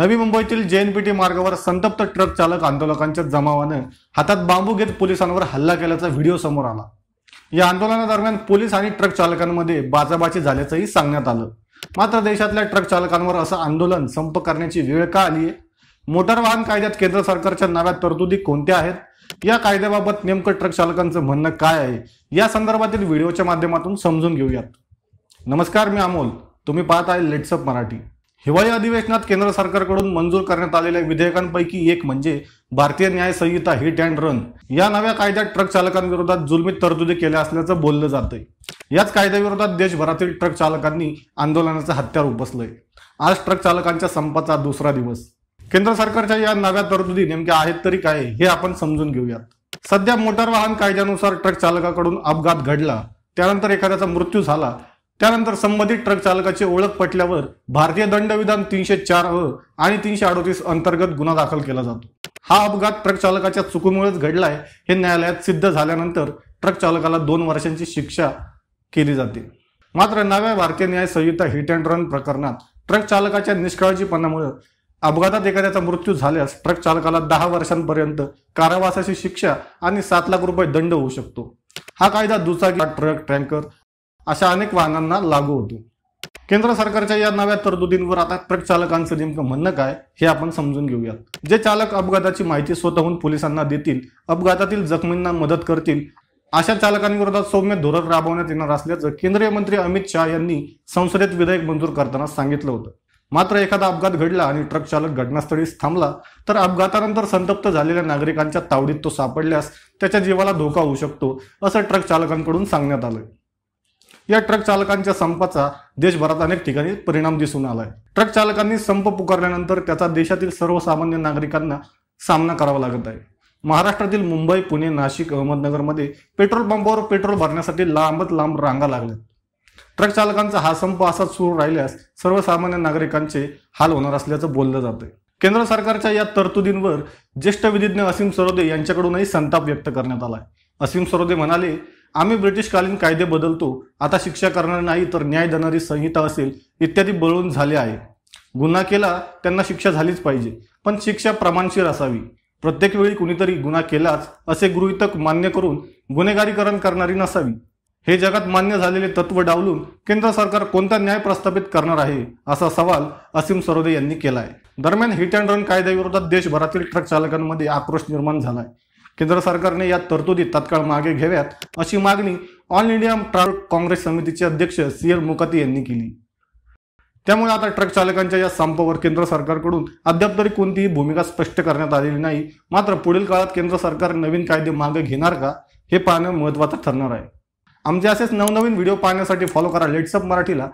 नवी मुंबईतील जेएनपीटी मार्गावर संतप्त ट्रक चालक आंदोलकांच्या जमावानं हातात बांबू घेत पोलिसांवर हल्ला केल्याचा व्हिडिओ समोर आला या आंदोलनादरम्यान पोलीस आणि ट्रक चालकांमध्ये बाचाबाची झाल्याचंही सांगण्यात आलं मात्र देशातल्या ट्रक चालकांवर असं आंदोलन संप करण्याची वेळ का आली आहे मोटार वाहन कायद्यात केंद्र सरकारच्या नव्या तरतुदी कोणत्या आहेत या कायद्याबाबत नेमकं ट्रक चालकांचं म्हणणं काय आहे या संदर्भातील व्हिडिओच्या माध्यमातून समजून घेऊयात नमस्कार मी अमोल तुम्ही पाहत आहे लेट्सअप मराठी हिवाळी अधिवेशनात केंद्र सरकारकडून मंजूर करण्यात आलेल्या विधेयकांपैकी एक म्हणजे भारतीय Nyaya Sanhita hit and run या नव्या कायद्यात ट्रक चालकांविरोधात जुलमी तरतुदी केल्या असल्याचं बोललं जातंय याच कायद्याविरोधात देशभरातील ट्रक चालकांनी आंदोलनाचं हत्यार उपसलंय आज ट्रक चालकांच्या संपाचा दुसरा दिवस केंद्र सरकारच्या या नव्या तरतुदी नेमक्या आहेत तरी काय हे आपण समजून घेऊयात सध्या मोटार वाहन कायद्यानुसार ट्रक चालकाकडून अपघात घडला त्यानंतर एखाद्याचा मृत्यू झाला त्यानंतर संबंधित ट्रक चालकाची ओळख पटल्यावर भारतीय दंडविधान तीनशे चार अ आणि तीनशे अडोतीस अंतर्गत गुन्हा दाखल केला जातो हा अपघात ट्रक चालकाच्या चुकीमुळेच घडलाय हे न्यायालयात सिद्ध झाल्यानंतर ट्रक चालकाला दोन वर्षांची शिक्षा केली जाते मात्र नव्या Bharatiya Nyaya Sanhita hit and run प्रकरणात ट्रक चालकाच्या निष्काळजीपणामुळे अपघातात एखाद्याचा मृत्यू झाल्यास ट्रक चालकाला दहा वर्षांपर्यंत कारावासाची शिक्षा आणि सात लाख रुपये दंड होऊ शकतो हा कायदा दुचाकी ट्रक टँकर अशा अनेक वाहनांना लागू होती केंद्र सरकारच्या या नव्या तरतुदींवर आता ट्रक चालकांचं नेमकं म्हणणं काय हे आपण समजून घेऊयात जे चालक अपघाताची माहिती स्वतःहून पोलिसांना देतील अपघातातील जखमींना मदत करतील अशा चालकांविरोधात सौम्य धोरण राबवण्यात येणार असल्याचं केंद्रीय मंत्री अमित शहा यांनी संसदेत विधेयक मंजूर करताना सांगितलं होतं मात्र एखादा अपघात घडला आणि ट्रक चालक घटनास्थळी थांबला तर अपघातानंतर संतप्त झालेल्या नागरिकांच्या तावडीत तो सापडल्यास त्याच्या जीवाला धोका होऊ शकतो असं ट्रक चालकांकडून सांगण्यात आलं या ट्रक चालकांच्या संपाचा देशभरात अनेक ठिकाणी परिणाम दिसून आलाय ट्रक चालकांनी संप पुकारल्यानंतर त्याचा देशातील सर्वसामान्य नागरिकांना सामना करावा लागत आहे महाराष्ट्रातील मुंबई पुणे नाशिक अहमदनगरमध्ये पेट्रोल पंपावर पेट्रोल भरण्यासाठी लांबच लांब रांगा लागल्या ट्रक चालकांचा हा संप असा सुरू राहिल्यास सर्वसामान्य नागरिकांचे हाल होणार असल्याचं बोललं जातंय केंद्र सरकारच्या या तरतुदींवर ज्येष्ठ विधिज्ञ असीम सरोदे यांच्याकडूनही संताप व्यक्त करण्यात आलाय असीम सरोदे म्हणाले आम्ही ब्रिटिशकालीन कायदे बदलतो आता शिक्षा करणार नाही तर न्याय देणारी संहिता असेल इत्यादी बळून झाले आहे गुन्हा केला त्यांना शिक्षा झालीच पाहिजे पण शिक्षा प्रमाणशीर असावी प्रत्येक वेळी कुणीतरी गुन्हा केलाच असे गृहितक मान्य करून गुन्हेगारीकरण करणारी नसावी हे जगात मान्य झालेले तत्व डावलून केंद्र सरकार कोणता न्याय प्रस्थापित करणार आहे असा सवाल असीम सरोदे यांनी केला आहे दरम्यान हिट अँड रन कायद्याविरोधात देशभरातील ट्रक चालकांमध्ये आक्रोश निर्माण झाला आहे केंद्र सरकारने या तरतुदी तत्काळ मागे घ्याव्यात अशी मागणी ऑल इंडिया ट्रक काँग्रेस समितीचे अध्यक्ष सी एल मुकाती यांनी केली त्यामुळे आता ट्रक चालकांच्या या संपावर केंद्र सरकारकडून अद्याप तरी कोणतीही भूमिका स्पष्ट करण्यात आलेली नाही मात्र पुढील काळात केंद्र सरकार नवीन कायदे मागे घेणार का हे पाहणं महत्वाचं ठरणार आहे आमचे असेच नवनवीन व्हिडिओ पाहण्यासाठी फॉलो करा लेट्सअप मराठीला